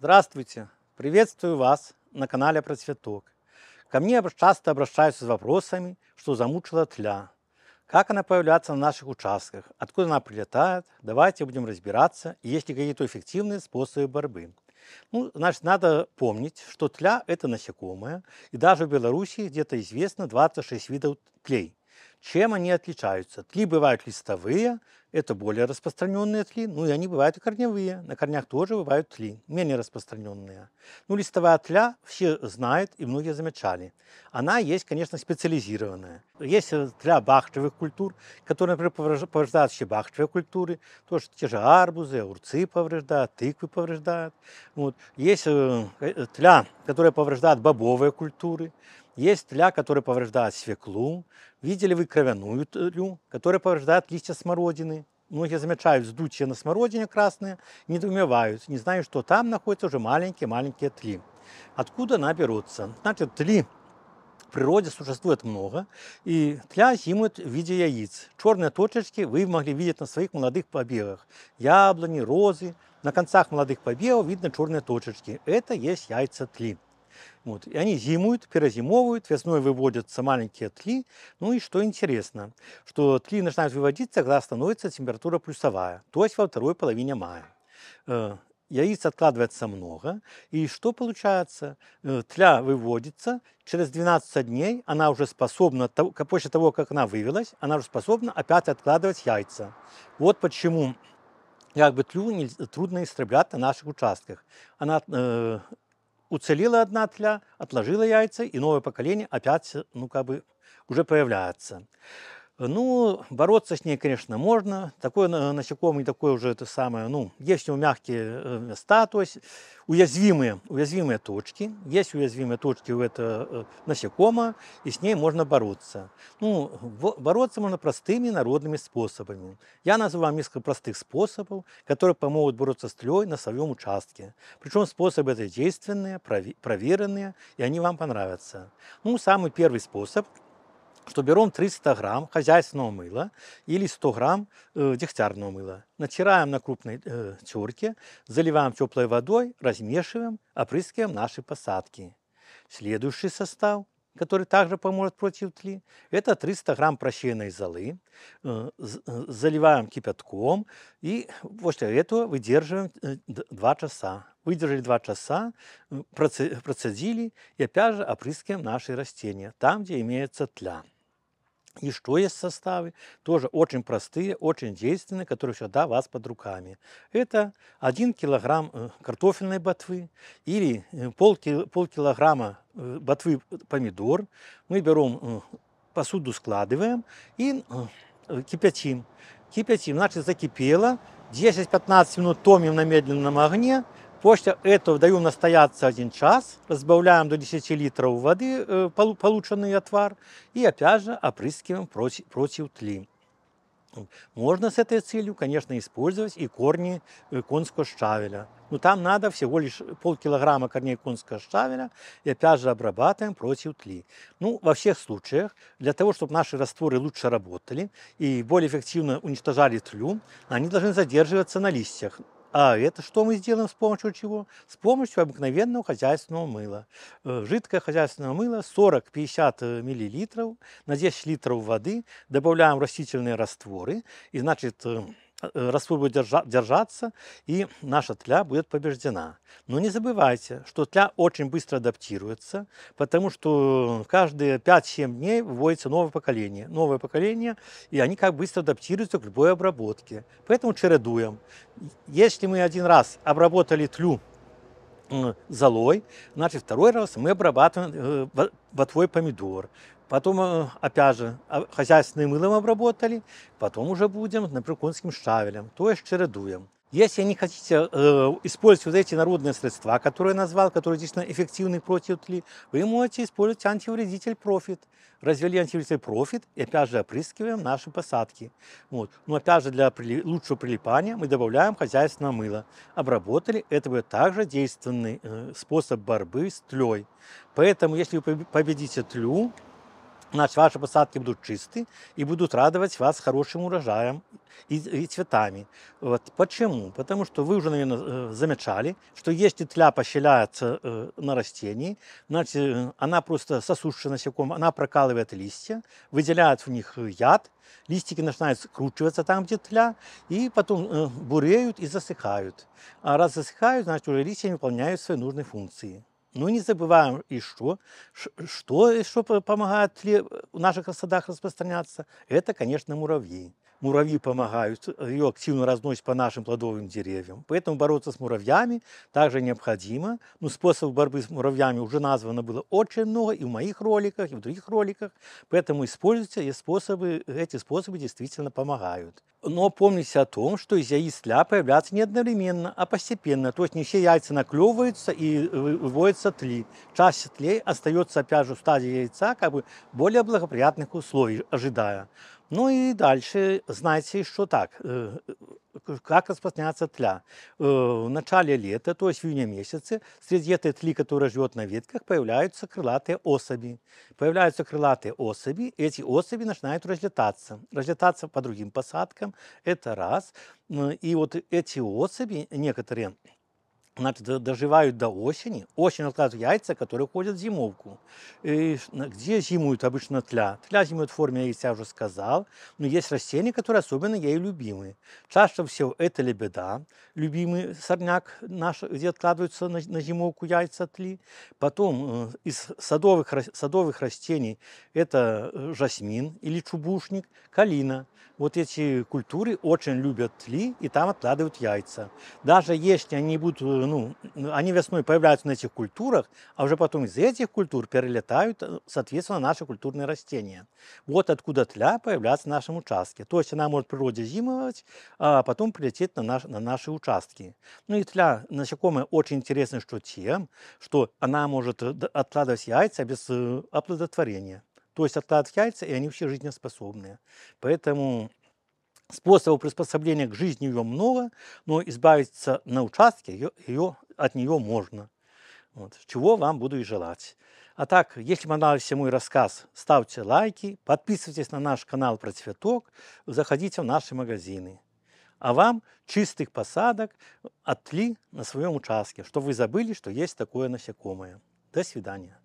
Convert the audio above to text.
Здравствуйте! Приветствую вас на канале «Процветок». Ко мне часто обращаются с вопросами, что замучила тля, как она появляется на наших участках, откуда она прилетает. Давайте будем разбираться, есть ли какие-то эффективные способы борьбы. Ну, значит, надо помнить, что тля – это насекомое, и даже в Беларуси где-то известно 26 видов тлей. Чем они отличаются? Тли бывают листовые, это более распространенные тли, ну и они бывают и корневые. На корнях тоже бывают тли, менее распространенные. Ну, листовая тля все знают и многие замечали. Она есть, конечно, специализированная. Есть э, тля бахчевых культур, которые, например, повреждают все бахчевые культуры. Тоже те же арбузы, огурцы повреждают, тыквы повреждают. Вот. Есть э, э, тля, которая повреждает бобовые культуры. Есть тля, которая повреждает свеклу. Видели вы кровяную тлю, которая повреждает листья смородины. Многие замечают сдутие на смородине красные, недоумевают, не знают, что там находятся уже маленькие-маленькие тли. Откуда она берутся? Значит, тли в природе существует много, и тля зимует в виде яиц. Черные точечки вы могли видеть на своих молодых побегах. Яблони, розы. На концах молодых побегов видно черные точечки. Это есть яйца тли. Вот. И они зимуют, перезимовывают, весной выводятся маленькие тли. Ну и что интересно, что тли начинают выводиться, когда становится температура плюсовая, то есть во второй половине мая. Э, яиц откладывается много, и что получается? Э, тля выводится, через 12 дней она уже способна, после того, как она вывелась, она уже способна опять откладывать яйца. Вот почему как бы тлю трудно истреблять на наших участках. Она э, уцелела одна тля, отложила яйца, и новое поколение опять, ну, как бы, уже появляется. Ну, бороться с ней, конечно, можно. Такое насекомое, такое уже это самое, ну, есть у него мягкие э, места, то есть уязвимые, уязвимые точки. Есть уязвимые точки у этого э, насекомого, и с ней можно бороться. Ну, бороться можно простыми народными способами. Я называю несколько простых способов, которые помогут бороться с тлей на своем участке. Причем способы это действенные, проверенные, и они вам понравятся. Ну, самый первый способ – что берем 300 грамм хозяйственного мыла или 100 грамм э, дегтярного мыла, натираем на крупной э, терке, заливаем теплой водой, размешиваем, опрыскиваем наши посадки. Следующий состав, который также поможет против тли, это 300 грамм прощенной золы, э, э, заливаем кипятком и после этого выдерживаем 2 э, часа выдержали 2 часа, э, процедили и опять же опрыскиваем наши растения там, где имеется тля. И что есть составы? Тоже очень простые, очень действенные, которые всегда у вас под руками. Это 1 килограмм э, картофельной ботвы или э, полкилограмма э, ботвы помидор. Мы берем посуду, складываем и кипятим. Кипятим, значит закипело. 10-15 минут томим на медленном огне – После этого даем настояться один час, разбавляем до 10 литров воды э, полученный отвар и опять же опрыскиваем против, против тли. Можно с этой целью, конечно, использовать и корни э, конского щавеля. Но там надо всего лишь полкилограмма корней конского щавеля и опять же обрабатываем против тли. Ну, во всех случаях, для того, чтобы наши растворы лучше работали и более эффективно уничтожали тлю, они должны задерживаться на листьях а это что мы сделаем с помощью чего? С помощью обыкновенного хозяйственного мыла. Э, жидкое хозяйственное мыло 40-50 мл на 10 литров воды добавляем растительные растворы и значит э, Э, раствор будет держа, держаться, и наша тля будет побеждена. Но не забывайте, что тля очень быстро адаптируется, потому что каждые 5-7 дней вводится новое поколение. Новое поколение, и они как быстро адаптируются к любой обработке. Поэтому чередуем. Если мы один раз обработали тлю золой, значит, второй раз мы обрабатываем ботвой э, помидор. Потом, э, опять же, а, хозяйственным мылом обработали, потом уже будем конским шавелем, то есть чередуем. Если не хотите э, использовать эти народные средства, которые я назвал, которые действительно эффективны против тли, вы можете использовать антивредитель профит. Развели антивредитель профит и опять же опрыскиваем наши посадки. Вот. Но опять же для прили... лучшего прилипания мы добавляем хозяйственное мыло. Обработали, это будет также действенный э, способ борьбы с тлей. Поэтому если вы победите тлю, значит, ваши посадки будут чисты и будут радовать вас хорошим урожаем и, и цветами. Вот. Почему? Потому что вы уже, наверное, э, замечали, что если тляпа щеляется э, на растении, значит, э, она просто сосушится насекомым, она прокалывает листья, выделяет в них яд, листики начинают скручиваться там, где тля, и потом буреют и засыхают. А раз засыхают, значит, уже листья не выполняют свои нужные функции. Ну не забываем и что что еще э, помогает в наших садах распространяться, это, конечно, муравьи муравьи помогают, ее активно разносят по нашим плодовым деревьям. Поэтому бороться с муравьями также необходимо. Но ну, способов борьбы с муравьями уже названо было очень много и в моих роликах, и в других роликах. Поэтому используйте эти способы, эти способы действительно помогают. Но помните о том, что из яиц тля появляются не одновременно, а постепенно. То есть не все яйца наклевываются и выводятся тли. Часть тлей остается, опять же, в стадии яйца, как бы более благоприятных условий, ожидая. Ну и дальше знаете, что так, э, э, как распространяется тля. Э, в начале лета, то есть в июне месяце, среди этой тли, которая живет на ветках, появляются крылатые особи. Появляются крылатые особи, и эти особи начинают разлетаться. Разлетаться по другим посадкам, это раз. И вот эти особи, некоторые, доживают до осени. Осень откладывают яйца, которые уходят в зимовку. И где зимуют обычно тля? Тля зимует в форме яйца, я уже сказал. Но есть растения, которые особенно ей любимы. Чаще всего это лебеда, любимый сорняк наш, где откладываются на, на зимовку яйца тли. Потом э, из садовых, садовых растений это э, жасмин или чубушник, калина вот эти культуры очень любят тли, и там откладывают яйца. Даже если они будут, ну, они весной появляются на этих культурах, а уже потом из этих культур перелетают, э, соответственно, наши культурные растения. Вот откуда тля появляется на нашем участке. То есть она может в природе зимовать, а потом прилететь на, наш, на наши участки. Ну и тля насекомая очень интересны что тем, что она может э, откладывать яйца без э, оплодотворения то есть откладывать яйца, и они вообще жизнеспособные. Поэтому способов приспособления к жизни ее много, но избавиться на участке ее, ее, от нее можно. Вот, чего вам буду и желать. А так, если вам нравился мой рассказ, ставьте лайки, подписывайтесь на наш канал про цветок, заходите в наши магазины. А вам чистых посадок отли на своем участке, чтобы вы забыли, что есть такое насекомое. До свидания.